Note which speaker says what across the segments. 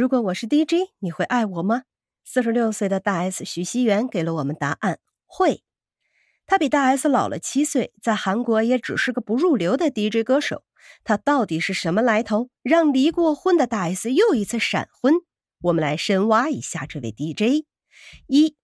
Speaker 1: 如果我是 DJ，你会爱我吗？四十六岁的大 S 徐熙媛给了我们答案：会。他比大 S 老了七岁，在韩国也只是个不入流的 DJ 歌手。他到底是什么来头，让离过婚的大 S 又一次闪婚？我们来深挖一下这位 DJ。一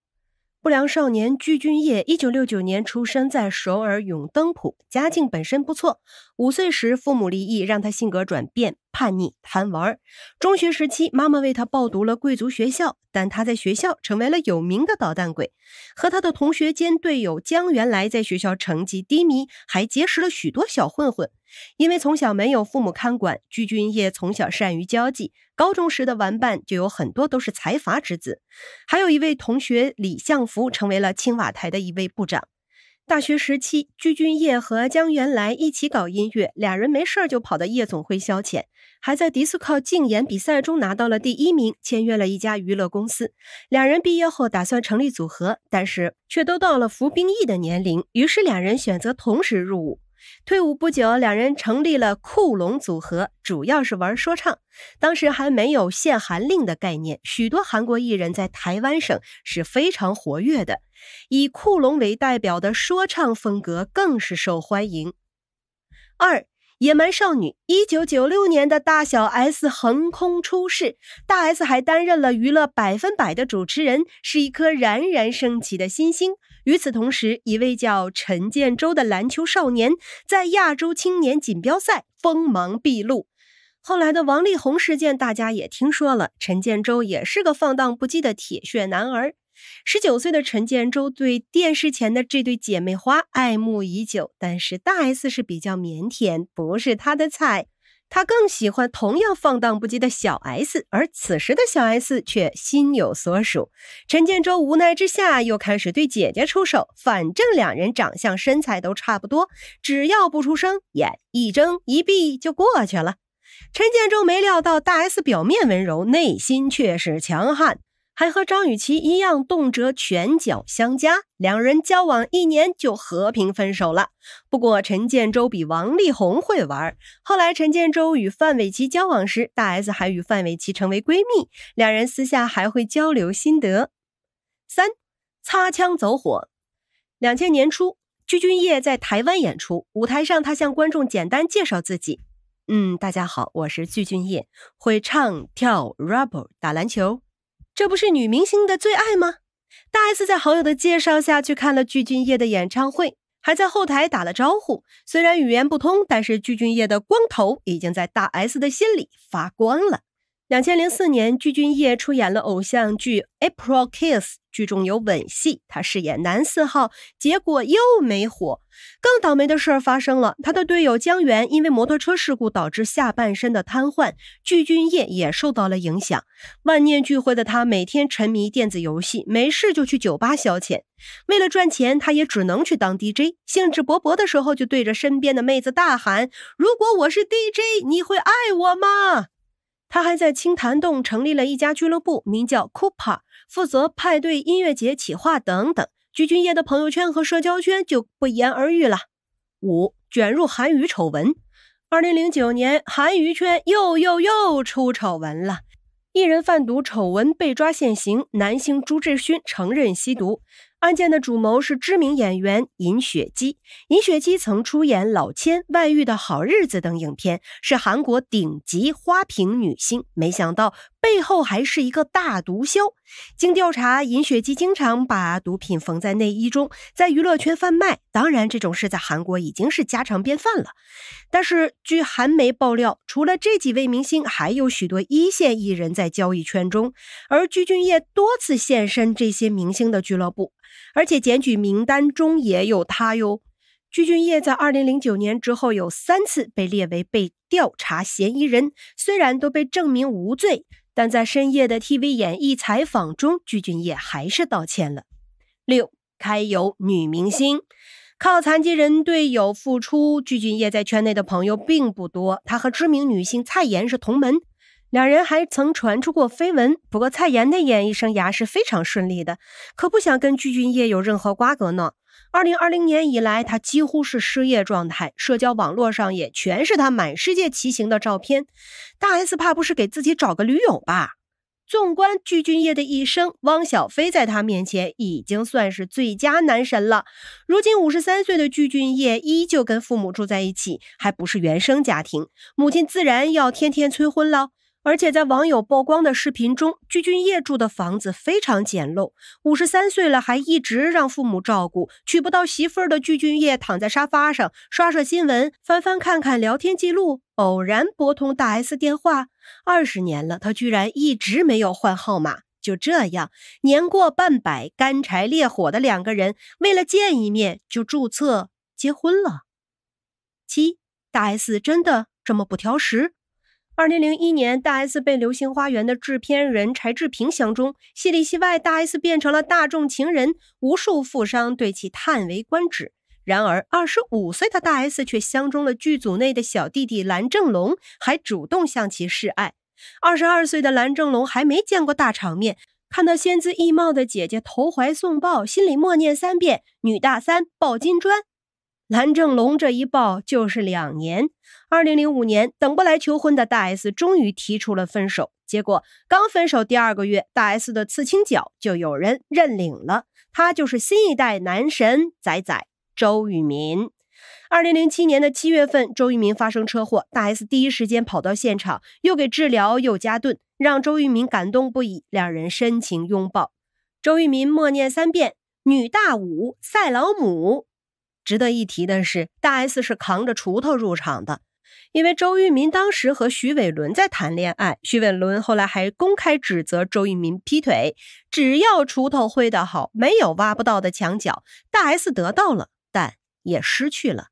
Speaker 1: 不良少年具俊晔，一九六九年出生在首尔永登浦，家境本身不错。五岁时父母离异，让他性格转变。叛逆贪玩，中学时期，妈妈为他报读了贵族学校，但他在学校成为了有名的捣蛋鬼。和他的同学兼队友姜原来在学校成绩低迷，还结识了许多小混混。因为从小没有父母看管，鞠俊业从小善于交际，高中时的玩伴就有很多都是财阀之子。还有一位同学李相福成为了青瓦台的一位部长。大学时期，居俊业和江元来一起搞音乐，俩人没事儿就跑到夜总会消遣，还在迪斯科竞演比赛中拿到了第一名，签约了一家娱乐公司。俩人毕业后打算成立组合，但是却都到了服兵役的年龄，于是俩人选择同时入伍。退伍不久，两人成立了酷龙组合，主要是玩说唱。当时还没有限韩令的概念，许多韩国艺人在台湾省是非常活跃的。以酷龙为代表的说唱风格更是受欢迎。二。野蛮少女，一九九六年的大小 S 横空出世，大 S 还担任了娱乐百分百的主持人，是一颗冉冉升起的新星。与此同时，一位叫陈建州的篮球少年在亚洲青年锦标赛锋芒毕露。后来的王力宏事件大家也听说了，陈建州也是个放荡不羁的铁血男儿。十九岁的陈建州对电视前的这对姐妹花爱慕已久，但是大 S 是比较腼腆，不是他的菜，他更喜欢同样放荡不羁的小 S。而此时的小 S 却心有所属，陈建州无奈之下又开始对姐姐出手。反正两人长相身材都差不多，只要不出声，眼一睁一闭就过去了。陈建州没料到大 S 表面温柔，内心却是强悍。还和张雨绮一样动辄拳脚相加，两人交往一年就和平分手了。不过陈建州比王力宏会玩。后来陈建州与范玮琪交往时，大 S 还与范玮琪成为闺蜜，两人私下还会交流心得。三擦枪走火。两千年初，鞠俊业在台湾演出，舞台上他向观众简单介绍自己：“嗯，大家好，我是鞠俊业，会唱跳 rap，打篮球。”这不是女明星的最爱吗？大 S 在好友的介绍下，去看了具俊晔的演唱会，还在后台打了招呼。虽然语言不通，但是具俊晔的光头已经在大 S 的心里发光了。两千零四年，具俊晔出演了偶像剧《April Kiss》，剧中有吻戏，他饰演男四号，结果又没火。更倒霉的事儿发生了，他的队友江源因为摩托车事故导致下半身的瘫痪，具俊晔也受到了影响。万念俱灰的他，每天沉迷电子游戏，没事就去酒吧消遣。为了赚钱，他也只能去当 DJ。兴致勃勃的时候，就对着身边的妹子大喊：“如果我是 DJ，你会爱我吗？”他还在清潭洞成立了一家俱乐部，名叫 Cooper，负责派对、音乐节企划等等。鞠俊烨的朋友圈和社交圈就不言而喻了。五卷入韩娱丑闻，二零零九年韩娱圈又又又出丑闻了，艺人贩毒丑闻被抓现行，男星朱智勋承认吸毒。案件的主谋是知名演员尹雪姬。尹雪姬曾出演《老千》《外遇的好日子》等影片，是韩国顶级花瓶女星。没想到。背后还是一个大毒枭。经调查，尹雪姬经常把毒品缝在内衣中，在娱乐圈贩卖。当然，这种事在韩国已经是家常便饭了。但是，据韩媒爆料，除了这几位明星，还有许多一线艺人，在交易圈中。而具俊晔多次现身这些明星的俱乐部，而且检举名单中也有他哟。具俊晔在2009年之后有三次被列为被调查嫌疑人，虽然都被证明无罪。但在深夜的 TV 演艺采访中，具俊晔还是道歉了。六开有女明星，靠残疾人队友复出，具俊晔在圈内的朋友并不多。他和知名女星蔡妍是同门，两人还曾传出过绯闻。不过蔡妍的演艺生涯是非常顺利的，可不想跟具俊晔有任何瓜葛呢。二零二零年以来，他几乎是失业状态，社交网络上也全是他满世界骑行的照片。大 S 怕不是给自己找个驴友吧？纵观具俊晔的一生，汪小菲在他面前已经算是最佳男神了。如今五十三岁的具俊晔依旧跟父母住在一起，还不是原生家庭，母亲自然要天天催婚了。而且在网友曝光的视频中，具俊叶住的房子非常简陋。五十三岁了，还一直让父母照顾，娶不到媳妇儿的具俊叶躺在沙发上刷刷新闻，翻翻看看聊天记录，偶然拨通大 S 电话。二十年了，他居然一直没有换号码。就这样，年过半百、干柴烈火的两个人，为了见一面就注册结婚了。七，大 S 真的这么不挑食？二零零一年，大 S 被《流星花园》的制片人柴智屏相中，戏里戏外，大 S 变成了大众情人，无数富商对其叹为观止。然而，二十五岁的大 S 却相中了剧组内的小弟弟蓝正龙，还主动向其示爱。二十二岁的蓝正龙还没见过大场面，看到仙姿异貌的姐姐投怀送抱，心里默念三遍：“女大三，抱金砖。”蓝正龙这一抱就是两年。二零零五年，等不来求婚的大 S 终于提出了分手。结果刚分手第二个月，大 S 的刺青脚就有人认领了，他就是新一代男神仔仔周渝民。二零零七年的七月份，周渝民发生车祸，大 S 第一时间跑到现场，又给治疗又加盾，让周渝民感动不已，两人深情拥抱。周渝民默念三遍：“女大五赛老母。”值得一提的是，大 S 是扛着锄头入场的，因为周渝民当时和徐伟伦在谈恋爱，徐伟伦后来还公开指责周渝民劈腿。只要锄头挥得好，没有挖不到的墙角。大 S 得到了，但也失去了。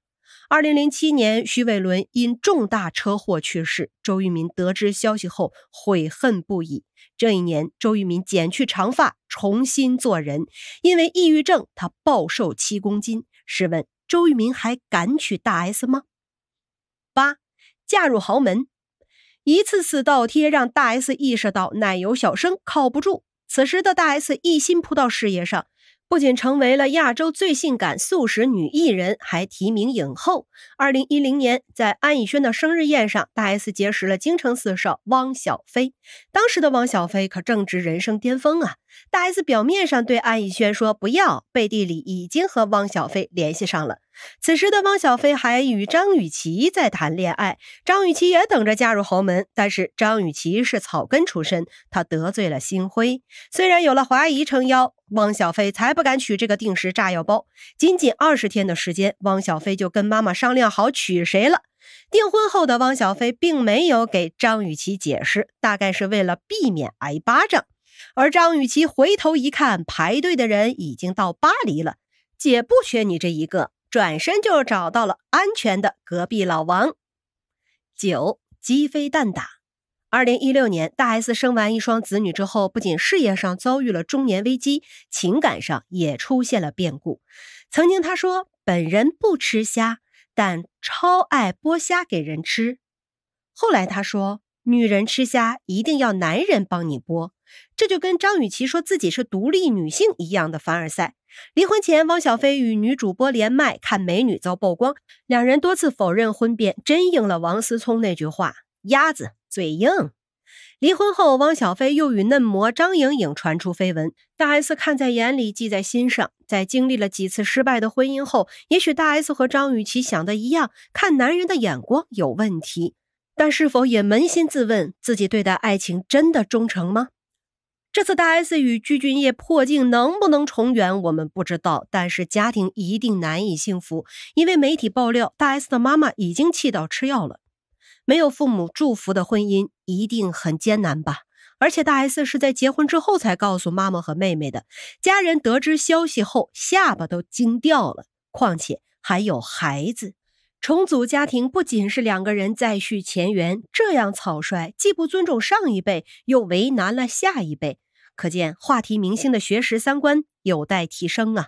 Speaker 1: 二零零七年，徐伟伦因重大车祸去世，周渝民得知消息后悔恨不已。这一年，周渝民剪去长发，重新做人，因为抑郁症，他暴瘦七公斤。试问，周渝民还敢娶大 S 吗？八，嫁入豪门，一次次倒贴，让大 S 意识到奶油小生靠不住。此时的大 S 一心扑到事业上。不仅成为了亚洲最性感素食女艺人，还提名影后。二零一零年，在安以轩的生日宴上，大 S 结识了京城四少汪小菲。当时的汪小菲可正值人生巅峰啊！大 S 表面上对安以轩说不要，背地里已经和汪小菲联系上了。此时的汪小菲还与张雨绮在谈恋爱，张雨绮也等着嫁入豪门。但是张雨绮是草根出身，她得罪了星辉，虽然有了华疑撑腰，汪小菲才不敢娶这个定时炸药包。仅仅二十天的时间，汪小菲就跟妈妈商量好娶谁了。订婚后的汪小菲并没有给张雨绮解释，大概是为了避免挨巴掌。而张雨绮回头一看，排队的人已经到巴黎了，姐不缺你这一个。转身就找到了安全的隔壁老王。九鸡飞蛋打。二零一六年，大 S 生完一双子女之后，不仅事业上遭遇了中年危机，情感上也出现了变故。曾经她说：“本人不吃虾，但超爱剥虾给人吃。”后来她说：“女人吃虾一定要男人帮你剥。”这就跟张雨绮说自己是独立女性一样的凡尔赛。离婚前，汪小菲与女主播连麦，看美女遭曝光，两人多次否认婚变，真应了王思聪那句话：“鸭子嘴硬。”离婚后，汪小菲又与嫩模张颖颖传出绯闻，大 S 看在眼里，记在心上。在经历了几次失败的婚姻后，也许大 S 和张雨绮想的一样，看男人的眼光有问题，但是否也扪心自问，自己对待爱情真的忠诚吗？这次大 S 与具俊晔破镜能不能重圆，我们不知道，但是家庭一定难以幸福，因为媒体爆料大 S 的妈妈已经气到吃药了。没有父母祝福的婚姻一定很艰难吧？而且大 S 是在结婚之后才告诉妈妈和妹妹的。家人得知消息后，下巴都惊掉了。况且还有孩子，重组家庭不仅是两个人再续前缘，这样草率，既不尊重上一辈，又为难了下一辈。可见，话题明星的学识、三观有待提升啊。